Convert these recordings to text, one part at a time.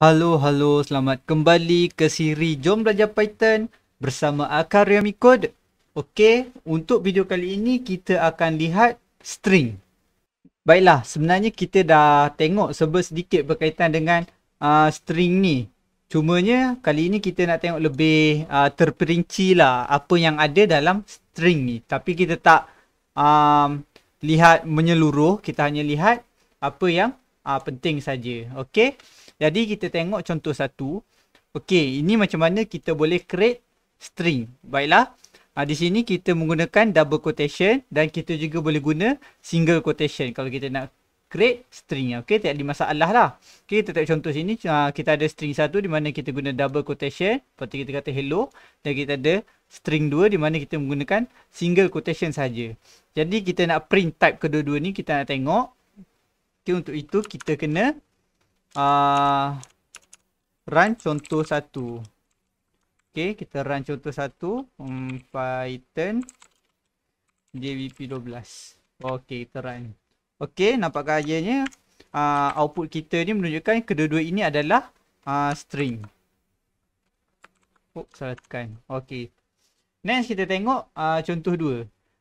Halo, halo. Selamat kembali ke siri Jom Belajar Python bersama Akar Akariami Code. Okey, untuk video kali ini kita akan lihat string. Baiklah, sebenarnya kita dah tengok sebes sedikit berkaitan dengan uh, string ni. Cumanya kali ini kita nak tengok lebih uh, terperinci lah apa yang ada dalam string ni. Tapi kita tak um, lihat menyeluruh, kita hanya lihat apa yang uh, penting saja. Okey. Jadi kita tengok contoh satu. Okey, ini macam mana kita boleh create string. Baiklah. Ha, di sini kita menggunakan double quotation dan kita juga boleh guna single quotation kalau kita nak create string. Okey, tak ada masalah lah. Okey, kita tengok contoh sini. Ha, kita ada string satu di mana kita guna double quotation. Seperti kita kata hello. Dan kita ada string dua di mana kita menggunakan single quotation saja. Jadi kita nak print type kedua-dua ni kita nak tengok. Okey, untuk itu kita kena uh, run contoh satu. Okay, kita run contoh satu. Um, Python JVP12. Okay, kita run. Okay, nampak ajarnya uh, ah, output kita ni menunjukkan kedua-dua ini adalah uh, string. Oh, salah tekan. Okay. Next, kita tengok uh, contoh dua.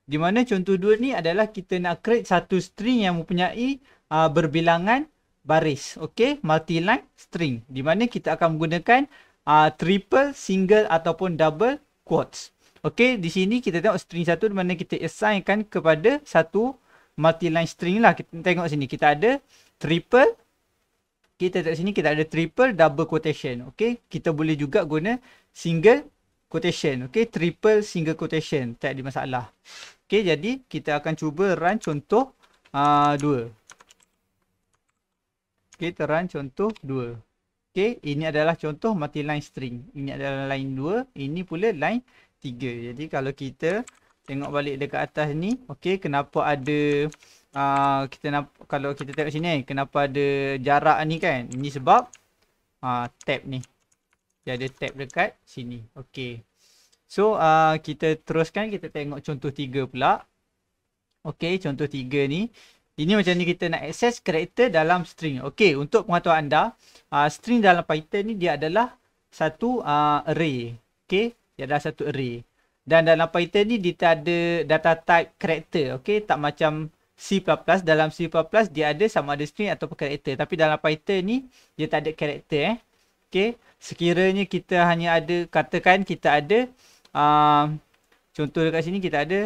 Di mana contoh dua ni adalah kita nak create satu string yang mempunyai uh, berbilangan baris. Okay. Multi-line string. Di mana kita akan menggunakan uh, triple, single ataupun double quotes. Okay. Di sini kita tengok string satu di mana kita assignkan kepada satu multi-line string lah. Kita tengok sini. Kita ada triple. Kita tengok sini kita ada triple, double quotation. Okay. Kita boleh juga guna single quotation. Okay. Triple, single quotation. Tak ada masalah. Okay. Jadi kita akan cuba run contoh uh, dua. Okay, kita run contoh 2. Okay, ini adalah contoh mati line string. Ini adalah line 2. Ini pula line 3. Jadi, kalau kita tengok balik dekat atas ni. Okay, kenapa ada... Uh, kita nak kalau kita tengok sini eh, kenapa ada jarak ni kan ini sebab uh, ah, tab ni dia ada tab dekat sini Okay. so uh, kita teruskan kita tengok contoh 3 pula Okay contoh 3 ni ini macam ni kita nak access karakter dalam string. Okey, untuk pengetahuan anda, uh, string dalam Python ni dia adalah satu uh, array. Okey, dia adalah satu array. Dan dalam Python ni dia tak ada data type karakter. Okey, tak macam C++. Dalam C++ dia ada sama ada string ataupun karakter. Tapi dalam Python ni dia tak ada karakter. Eh. Okey, sekiranya kita hanya ada, katakan kita ada, uh, contoh dekat sini kita ada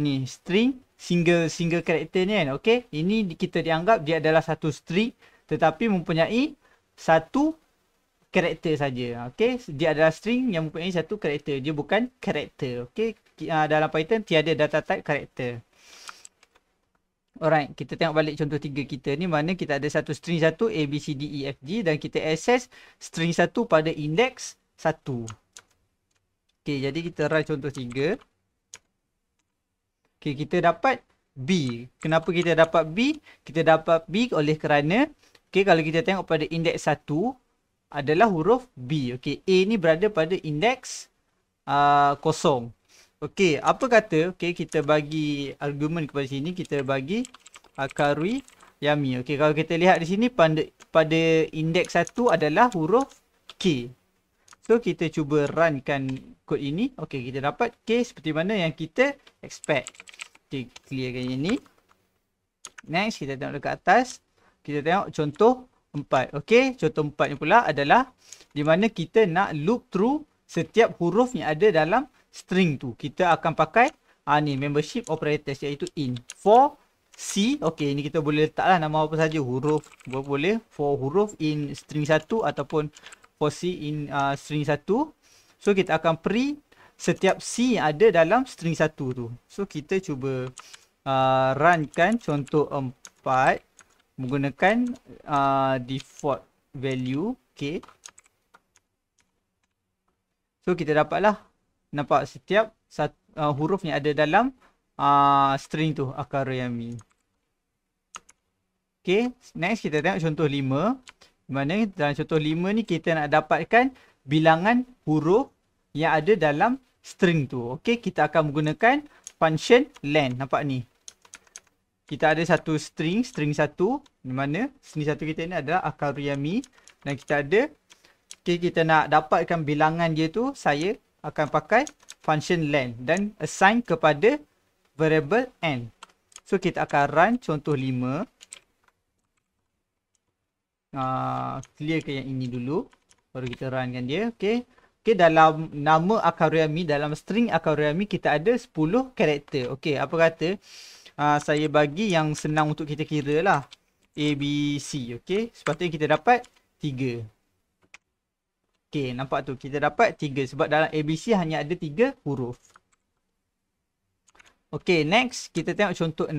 ni string single single karakter ni kan okey ini kita dianggap dia adalah satu string tetapi mempunyai satu karakter saja okey dia adalah string yang mempunyai satu karakter dia bukan karakter okey uh, ah, dalam python tiada data type karakter Alright, kita tengok balik contoh tiga kita ni mana kita ada satu string satu A, B, C, D, E, F, G dan kita access string satu pada index satu. Okay, jadi kita run contoh tiga. Okay, kita dapat B. Kenapa kita dapat B? Kita dapat B oleh kerana okay, kalau kita tengok pada indeks 1 adalah huruf B. Okay, A ni berada pada indeks uh, kosong. Okay, apa kata okay, kita bagi argumen kepada sini, kita bagi akarui yami. Okay, kalau kita lihat di sini pada, pada indeks 1 adalah huruf K. So, kita cuba runkan kod ini. Okey, kita dapat K seperti mana yang kita expect kita clearkan yang ni next kita tengok dekat atas kita tengok contoh empat. okey contoh 4 ni pula adalah di mana kita nak loop through setiap huruf yang ada dalam string tu kita akan pakai ha, ni membership operator iaitu in for C, ok ini kita boleh letak lah nama apa saja huruf boleh for huruf in string 1 ataupun for C in uh, string 1 so kita akan pre setiap C ada dalam string satu tu. So kita cuba uh, run kan contoh empat menggunakan uh, default value K. Okay. So kita dapatlah nampak setiap satu, uh, huruf yang ada dalam uh, string tu akar yami. Okay next kita tengok contoh lima. Di mana dalam contoh lima ni kita nak dapatkan bilangan huruf yang ada dalam string tu. Okey, kita akan menggunakan function len. Nampak ni. Kita ada satu string, string satu. Di mana string satu kita ni adalah akaryami. Dan kita ada, okey kita nak dapatkan bilangan dia tu, saya akan pakai function len. Dan assign kepada variable n. So kita akan run contoh lima. Uh, clear ke yang ini dulu. Baru kita run kan dia. Okey. Okay, dalam nama akariami, dalam string akariami kita ada 10 karakter. Okay, apa kata uh, saya bagi yang senang untuk kita kira lah. A, B, C. Okay, sepatutnya kita dapat 3. Okay, nampak tu. Kita dapat 3 sebab dalam A, B, C hanya ada 3 huruf. Okay, next kita tengok contoh 6.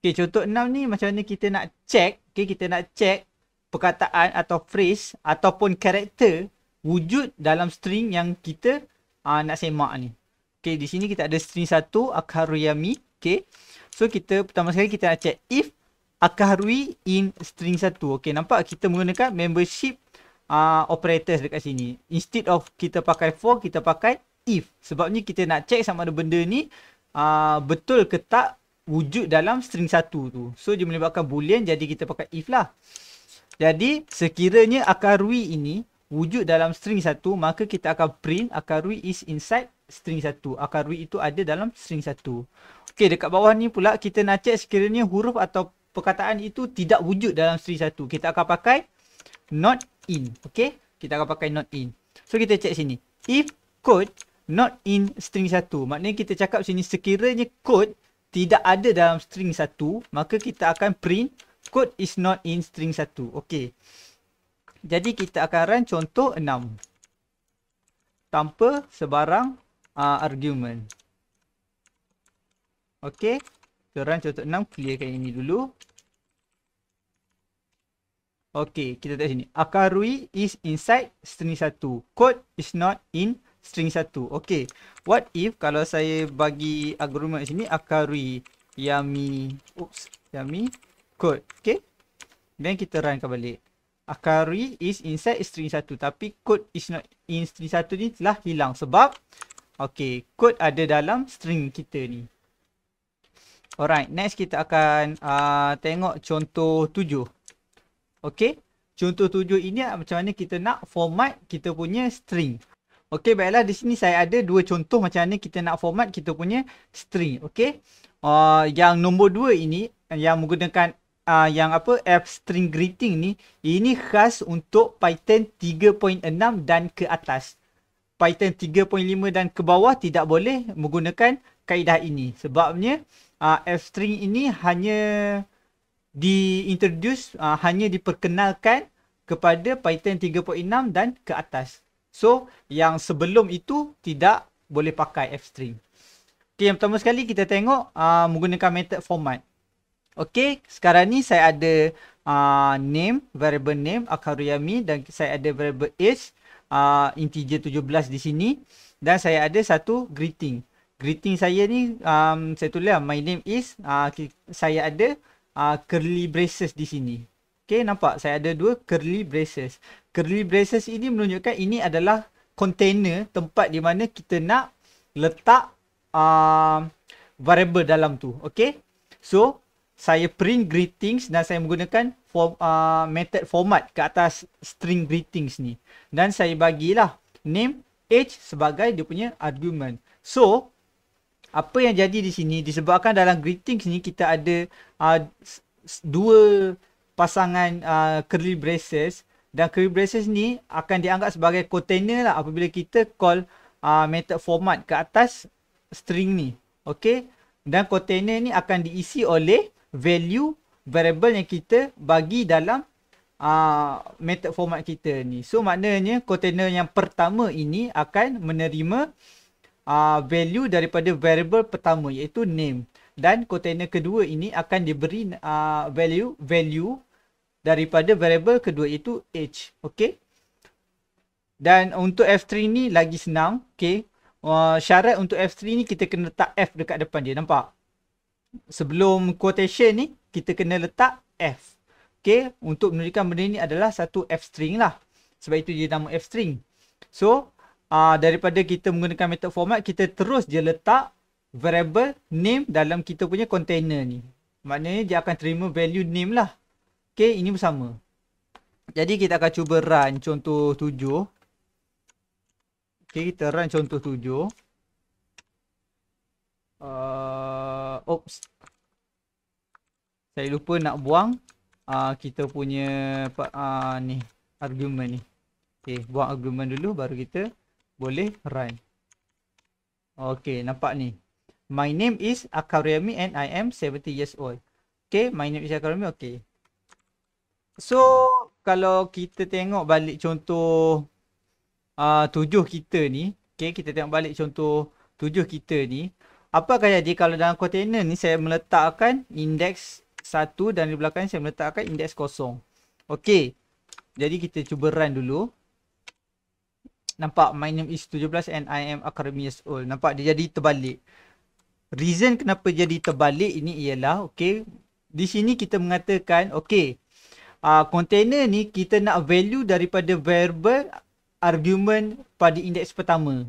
Okay, contoh 6 ni macam mana kita nak check. Okay, kita nak check perkataan atau phrase ataupun karakter wujud dalam string yang kita uh, nak semak ni. Okay, di sini kita ada string satu, yami, Okay, so kita pertama sekali kita nak check if akharui in string satu. Okay, nampak kita menggunakan membership uh, operators dekat sini. Instead of kita pakai for, kita pakai if. Sebabnya kita nak check sama ada benda ni uh, betul ke tak wujud dalam string satu tu. So, dia melibatkan boolean jadi kita pakai if lah. Jadi, sekiranya akarui ini wujud dalam string satu maka kita akan print rui is inside string satu akarui itu ada dalam string satu Okey, dekat bawah ni pula kita nak check sekiranya huruf atau perkataan itu tidak wujud dalam string satu kita akan pakai not in Okey, kita akan pakai not in so kita check sini if code not in string satu maknanya kita cakap sini sekiranya code tidak ada dalam string satu maka kita akan print code is not in string satu Okey. Jadi kita akan run contoh 6 Tanpa sebarang uh, argument Okay Kita run contoh 6 Clearkan ini dulu Okay kita tengok sini Akarui is inside string 1 Code is not in string 1 Okay What if kalau saya bagi argument sini Akarui Rui Yummy Oops Yummy Code Okay Then kita run kembali. balik Akari is inside string 1 tapi code is not in string 1 ni telah hilang sebab okey code ada dalam string kita ni. Alright, next kita akan uh, tengok contoh 7. Okey, contoh 7 ini macam mana kita nak format kita punya string. Okey, baiklah di sini saya ada dua contoh macam mana kita nak format kita punya string. Okey. Uh, yang nombor 2 ini yang menggunakan uh, yang apa F string greeting ni ini khas untuk Python 3.6 dan ke atas. Python 3.5 dan ke bawah tidak boleh menggunakan kaedah ini sebabnya uh, F string ini hanya diintroduce uh, hanya diperkenalkan kepada Python 3.6 dan ke atas. So yang sebelum itu tidak boleh pakai F string. Okay, yang pertama sekali kita tengok uh, menggunakan method format. Okey, sekarang ni saya ada uh, name, variable name, akaruyami dan saya ada variable age, uh, integer 17 di sini. Dan saya ada satu greeting. Greeting saya ni, um, saya tulis lah, my name is, uh, saya ada uh, curly braces di sini. Okey, nampak? Saya ada dua curly braces. Curly braces ini menunjukkan ini adalah container tempat di mana kita nak letak uh, variable dalam tu. Okey, so saya print greetings dan saya menggunakan form, uh, method format ke atas string greetings ni. Dan saya bagilah name age sebagai dia punya argument. So, apa yang jadi di sini disebabkan dalam greetings ni kita ada uh, dua pasangan uh, curly braces dan curly braces ni akan dianggap sebagai container lah apabila kita call uh, method format ke atas string ni. Okay. Dan container ni akan diisi oleh value variable yang kita bagi dalam uh, method format kita ni. So maknanya container yang pertama ini akan menerima uh, value daripada variable pertama iaitu name dan container kedua ini akan diberi uh, value value daripada variable kedua iaitu age. Okay. Dan untuk F3 ni lagi senang. Okay. Uh, syarat untuk F3 ni kita kena letak F dekat depan dia. Nampak? sebelum quotation ni kita kena letak F. Okay untuk menunjukkan benda ni adalah satu F string lah. Sebab itu dia nama F string. So uh, daripada kita menggunakan method format kita terus je letak variable name dalam kita punya container ni. Maknanya dia akan terima value name lah. Okay ini bersama. Jadi kita akan cuba run contoh tujuh. Okay kita run contoh tujuh uh, oops saya lupa nak buang uh, kita punya uh, ni argument ni Okay, buang argument dulu baru kita boleh run Okay, nampak ni my name is akaryami and i am 70 years old Okay, my name is akaryami Okay. so kalau kita tengok balik contoh uh, tujuh kita ni Okay, kita tengok balik contoh tujuh kita ni apa akan jadi kalau dalam container ni saya meletakkan indeks 1 dan di belakang saya meletakkan indeks kosong. Okey. Jadi kita cuba run dulu. Nampak my name is 17 and I am academy years old. Nampak dia jadi terbalik. Reason kenapa jadi terbalik ini ialah okey di sini kita mengatakan okey uh, container ni kita nak value daripada variable argument pada indeks pertama.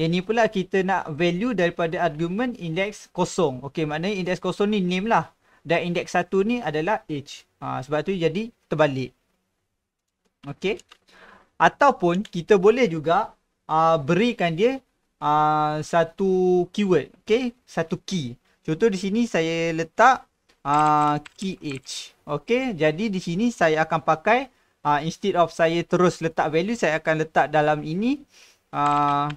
Yang ni pula kita nak value daripada argument index kosong. Okey, maknanya index kosong ni name lah. Dan index satu ni adalah age. Ha, sebab tu jadi terbalik. Okey. Ataupun kita boleh juga uh, berikan dia uh, satu keyword. Okey, satu key. Contoh di sini saya letak uh, ah, key age. Okey, jadi di sini saya akan pakai uh, instead of saya terus letak value, saya akan letak dalam ini. Uh,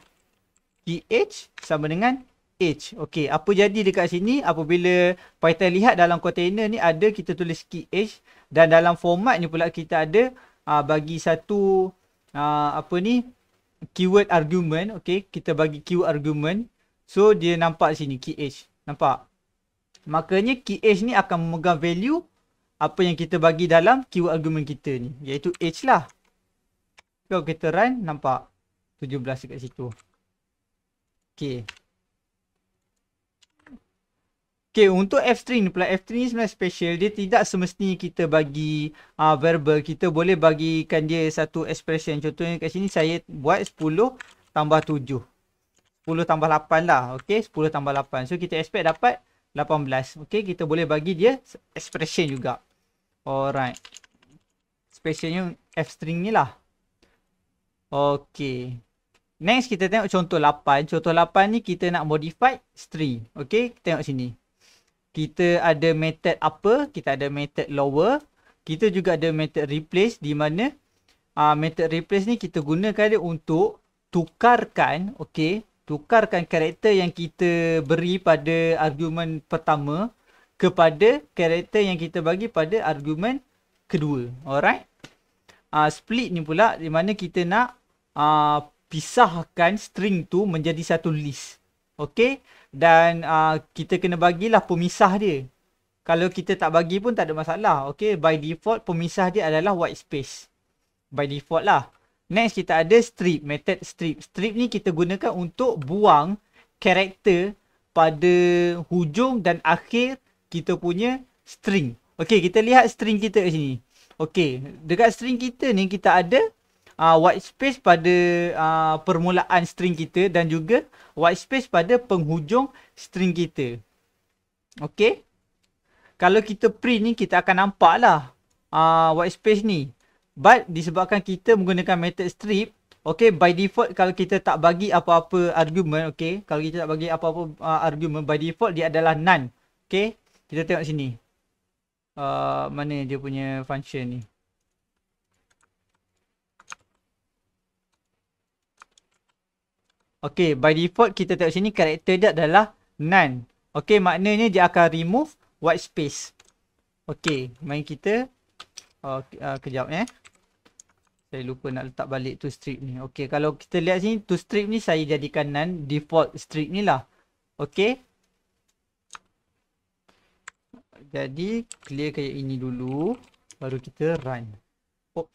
pH sama dengan H. Okey, apa jadi dekat sini apabila Python lihat dalam container ni ada kita tulis pH dan dalam format ni pula kita ada aa, ah, bagi satu aa, ah, apa ni keyword argument. Okey, kita bagi keyword argument. So dia nampak sini pH. Nampak? Makanya pH ni akan memegang value apa yang kita bagi dalam keyword argument kita ni iaitu H lah. Kalau kita run nampak 17 dekat situ. Okay. Okay, untuk F3 ni pula, F3 ni sebenarnya special. Dia tidak semestinya kita bagi uh, verbal. Kita boleh bagikan dia satu expression. Contohnya kat sini saya buat 10 tambah 7. 10 tambah 8 lah. Okay, 10 tambah 8. So, kita expect dapat 18. Okay, kita boleh bagi dia expression juga. Alright. Specialnya F string ni lah. Okay. Next kita tengok contoh 8. Contoh 8 ni kita nak modify string. Okay tengok sini. Kita ada method apa? Kita ada method lower. Kita juga ada method replace di mana uh, method replace ni kita gunakan dia untuk tukarkan. Okay. Tukarkan karakter yang kita beri pada argument pertama kepada karakter yang kita bagi pada argument kedua. Alright. Uh, split ni pula di mana kita nak uh, pisahkan string tu menjadi satu list. Okay? Dan uh, kita kena bagilah pemisah dia. Kalau kita tak bagi pun tak ada masalah. Okay? By default, pemisah dia adalah white space. By default lah. Next, kita ada strip. Method strip. Strip ni kita gunakan untuk buang karakter pada hujung dan akhir kita punya string. Okay, kita lihat string kita kat sini. Okay, dekat string kita ni kita ada uh, white space pada uh, permulaan string kita dan juga white space pada penghujung string kita. Okay. Kalau kita print ni kita akan nampak lah uh, white space ni. But disebabkan kita menggunakan method strip. Okay by default kalau kita tak bagi apa-apa argument. Okay kalau kita tak bagi apa-apa uh, argument by default dia adalah none. Okay kita tengok sini. Uh, mana dia punya function ni. Okay, by default kita tengok sini karakter dia adalah none. Okay, maknanya dia akan remove white space. Okay, mari kita. Okay, uh, kejap eh. Saya lupa nak letak balik to strip ni. Okay, kalau kita lihat sini to strip ni saya jadikan none default strip ni lah. Okay. Jadi, clear kayak ini dulu. Baru kita run. Oops.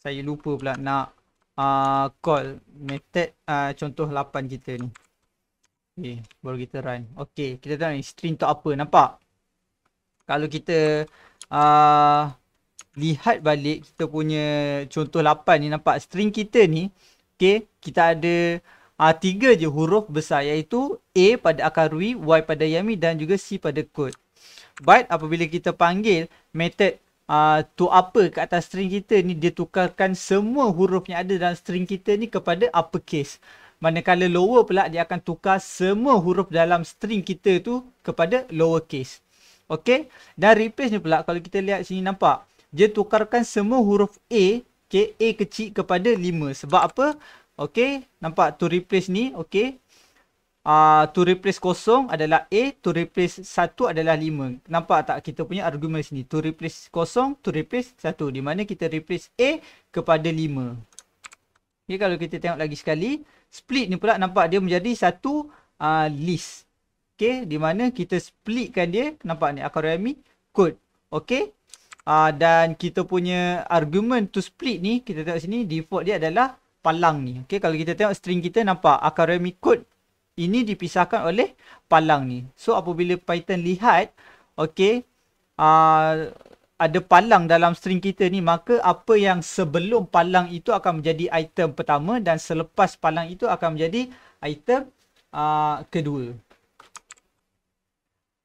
Saya lupa pula nak uh, call method uh, contoh 8 kita ni Okay, baru kita run Okay, kita tengok ni string tu apa, nampak? Kalau kita uh, lihat balik kita punya contoh 8 ni nampak string kita ni Okay, kita ada uh, tiga je huruf besar iaitu A pada akar Rui, Y pada Yami dan juga C pada kod. But apabila kita panggil method uh, ah, to apa kat atas string kita ni dia tukarkan semua huruf yang ada dalam string kita ni kepada uppercase. Manakala lower pula dia akan tukar semua huruf dalam string kita tu kepada lowercase. Okay. Dan replace ni pula kalau kita lihat sini nampak. Dia tukarkan semua huruf A. Okay. A kecil kepada 5. Sebab apa? Okay. Nampak tu replace ni. Okay uh, to replace kosong adalah A, to replace satu adalah lima. Nampak tak kita punya argument sini? To replace kosong, to replace satu. Di mana kita replace A kepada lima. Okay, kalau kita tengok lagi sekali, split ni pula nampak dia menjadi satu uh, list. Okay, di mana kita splitkan dia, nampak ni, akarami, code. Okay, uh, ah, dan kita punya argument to split ni, kita tengok sini, default dia adalah palang ni. Okay, kalau kita tengok string kita, nampak akarami code ini dipisahkan oleh palang ni. So apabila Python lihat, okay, uh, ada palang dalam string kita ni, maka apa yang sebelum palang itu akan menjadi item pertama dan selepas palang itu akan menjadi item uh, kedua.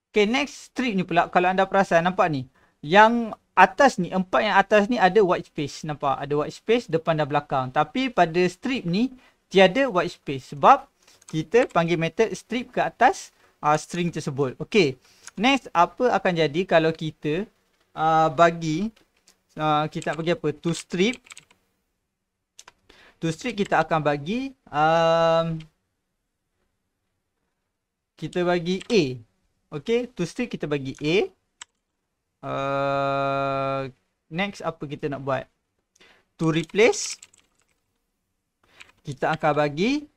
Okay, next strip ni pula kalau anda perasan, nampak ni? Yang atas ni, empat yang atas ni ada white space. Nampak? Ada white space depan dan belakang. Tapi pada strip ni, tiada white space sebab kita panggil method strip ke atas uh, string tersebut. Okey. Next apa akan jadi kalau kita uh, bagi uh, kita bagi apa? to strip to strip kita akan bagi um, kita bagi A. Okey, to strip kita bagi A. Uh, next apa kita nak buat? To replace kita akan bagi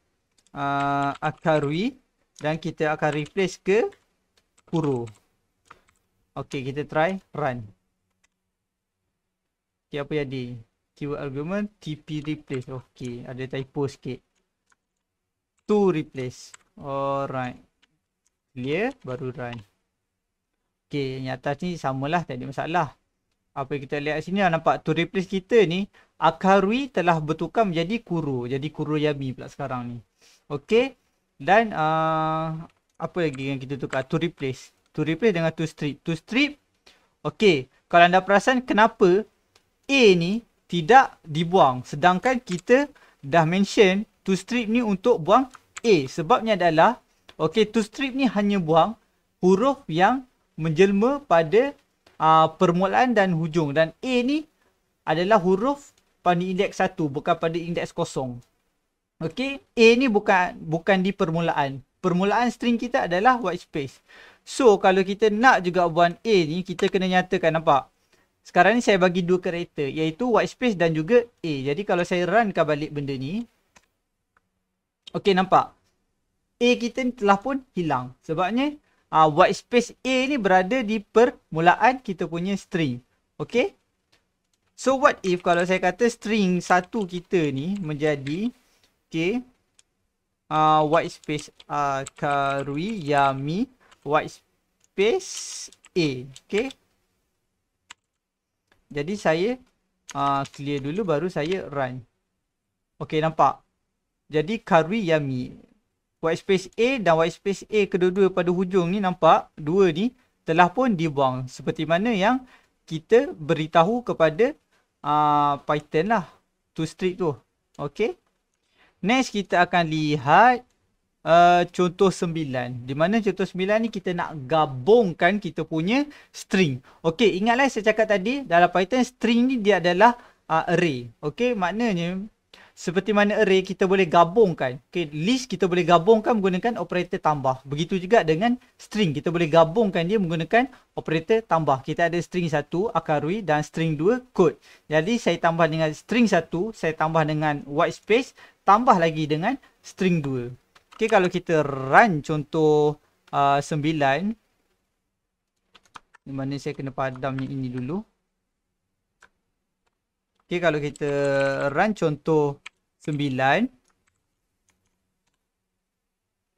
uh, ah, akarui dan kita akan replace ke kuru. Okey, kita try run. Okay, apa jadi? Keyword argument tp replace. Okey, ada typo sikit. To replace. Alright. Clear, baru run. Okey, yang atas ni samalah, tak ada masalah. Apa yang kita lihat sini, ah, nampak to replace kita ni, Akarui telah bertukar menjadi kuru. Jadi kuru yami pula sekarang ni. Okay Dan uh, Apa lagi yang kita tukar To replace To replace dengan to strip To strip Okay Kalau anda perasan kenapa A ni Tidak dibuang Sedangkan kita Dah mention To strip ni untuk buang A Sebabnya adalah Okay to strip ni hanya buang Huruf yang Menjelma pada uh, Permulaan dan hujung Dan A ni Adalah huruf Pada indeks 1 Bukan pada indeks kosong. Okey, A ni bukan bukan di permulaan. Permulaan string kita adalah white space. So, kalau kita nak juga buat A ni, kita kena nyatakan nampak? Sekarang ni saya bagi dua kereta iaitu white space dan juga A. Jadi kalau saya runkan balik benda ni. okey, nampak? A kita ni telah pun hilang. Sebabnya uh, white space A ni berada di permulaan kita punya string. Okey. So what if kalau saya kata string satu kita ni menjadi uh, white space akarui uh, yami white space a okay. jadi saya uh, clear dulu baru saya run Okay, nampak jadi karui yami white space a dan white space a kedua-dua pada hujung ni nampak dua ni telah pun dibuang seperti mana yang kita beritahu kepada uh, python lah two strip tu okey Next kita akan lihat uh, contoh sembilan Di mana contoh sembilan ni kita nak gabungkan kita punya string. Okey, ingatlah saya cakap tadi dalam Python string ni dia adalah uh, array. Okey, maknanya seperti mana array kita boleh gabungkan okay, list kita boleh gabungkan menggunakan operator tambah begitu juga dengan string kita boleh gabungkan dia menggunakan operator tambah kita ada string 1 akarui dan string 2 kod. jadi saya tambah dengan string 1 saya tambah dengan white space tambah lagi dengan string 2 okay, kalau kita run contoh uh, 9 di mana saya kena padamnya ini dulu Okay, kalau kita run contoh 9.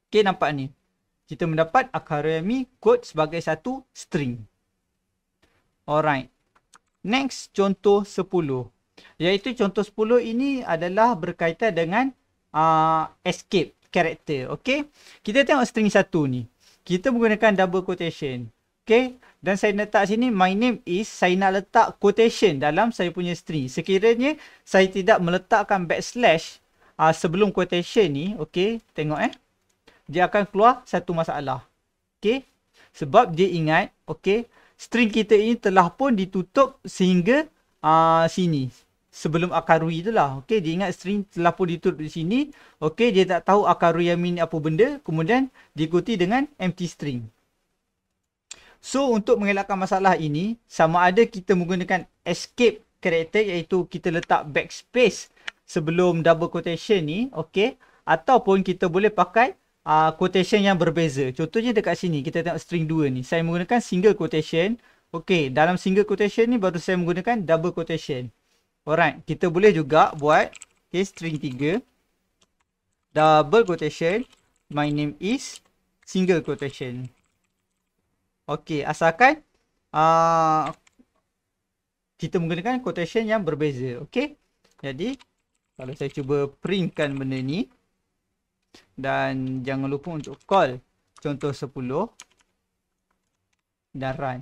Okay, nampak ni. Kita mendapat akarami code sebagai satu string. Alright. Next, contoh 10. Iaitu contoh 10 ini adalah berkaitan dengan uh, escape character. Okay. Kita tengok string satu ni. Kita menggunakan double quotation. Okay. Dan saya letak sini, my name is, saya nak letak quotation dalam saya punya string. Sekiranya saya tidak meletakkan backslash uh, sebelum quotation ni, okay. Tengok eh. Dia akan keluar satu masalah. Okay. Sebab dia ingat, okay. String kita ini telah pun ditutup sehingga uh, sini. Sebelum akarui tu lah. Okay. Dia ingat string telah pun ditutup di sini. Okay. Dia tak tahu akarui yang ini apa benda. Kemudian diikuti dengan empty string. So untuk mengelakkan masalah ini sama ada kita menggunakan escape character iaitu kita letak backspace sebelum double quotation ni okay ataupun kita boleh pakai uh, quotation yang berbeza. Contohnya dekat sini kita tengok string 2 ni saya menggunakan single quotation okay dalam single quotation ni baru saya menggunakan double quotation. Alright kita boleh juga buat okay string 3 double quotation my name is single quotation Okey, asalkan uh, kita menggunakan quotation yang berbeza. Okey, jadi kalau saya cuba printkan benda ni dan jangan lupa untuk call contoh 10 dan run.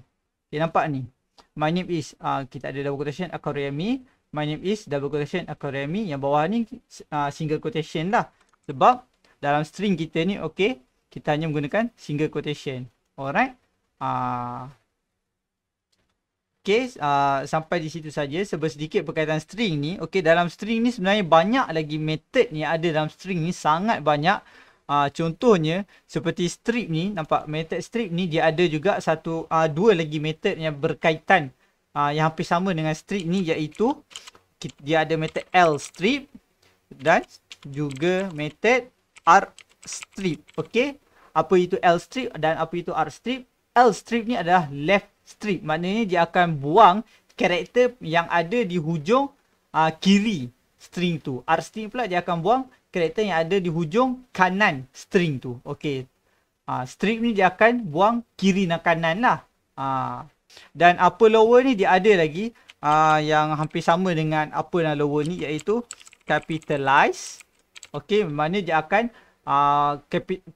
Okey, nampak ni. My name is, uh, kita ada double quotation Akoriami. My name is double quotation Akoriami. Yang bawah ni uh, single quotation lah. Sebab dalam string kita ni, okey, kita hanya menggunakan single quotation. Alright. Okay, uh, ah, sampai di situ saja. Sebab sedikit berkaitan string ni. Okay, dalam string ni sebenarnya banyak lagi method ni ada dalam string ni. Sangat banyak. Uh, contohnya, seperti strip ni. Nampak method strip ni dia ada juga satu, uh, dua lagi method yang berkaitan. Uh, yang hampir sama dengan strip ni iaitu dia ada method L strip dan juga method R strip. Okay, apa itu L strip dan apa itu R strip. L strip ni adalah left strip. Maknanya dia akan buang karakter yang ada di hujung uh, kiri string tu. R string pula dia akan buang karakter yang ada di hujung kanan string tu. Okay. Uh, ah, strip ni dia akan buang kiri dan kanan lah. Uh, dan apa lower ni dia ada lagi uh, yang hampir sama dengan apa dan lower ni iaitu capitalize. Okay. Maknanya dia akan uh,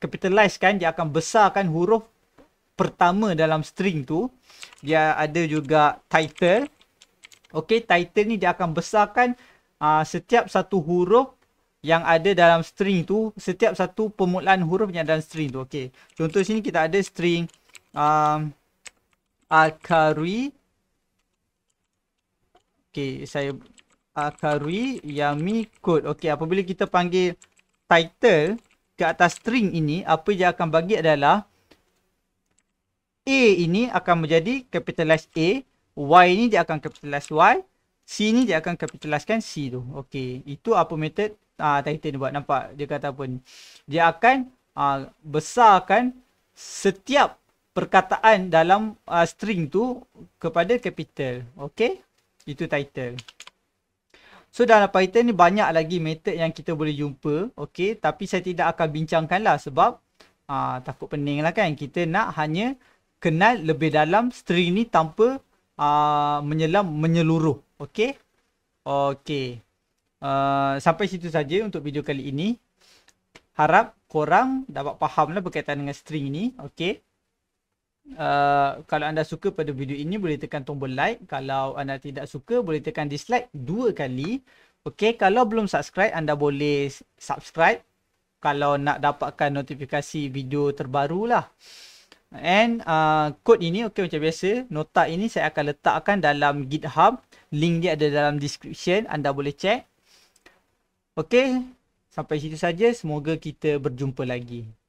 capitalize kan. Dia akan besarkan huruf pertama dalam string tu dia ada juga title okey title ni dia akan besarkan uh, setiap satu huruf yang ada dalam string tu setiap satu permulaan huruf yang dalam string tu okey contoh sini kita ada string um, ah, akari okey saya akari yami code okey apabila kita panggil title ke atas string ini apa dia akan bagi adalah A ini akan menjadi capitalize A. Y ini dia akan capitalize Y. C ni dia akan capitalizekan C tu. Okey. Itu apa method uh, ah, Titan buat. Nampak dia kata apa ni. Dia akan uh, besarkan setiap perkataan dalam uh, string tu kepada capital. Okey. Itu title. So dalam Python ni banyak lagi method yang kita boleh jumpa. Okey. Tapi saya tidak akan bincangkan lah sebab uh, takut pening lah kan. Kita nak hanya kenal lebih dalam string ni tanpa uh, menyelam menyeluruh. Okey. Okey. Uh, sampai situ saja untuk video kali ini. Harap korang dapat fahamlah berkaitan dengan string ni. Okey. Uh, kalau anda suka pada video ini boleh tekan tombol like Kalau anda tidak suka boleh tekan dislike dua kali Okey. kalau belum subscribe anda boleh subscribe Kalau nak dapatkan notifikasi video terbaru lah And uh, code ini okay macam biasa Nota ini saya akan letakkan dalam GitHub Link dia ada dalam description Anda boleh check Okay Sampai situ saja Semoga kita berjumpa lagi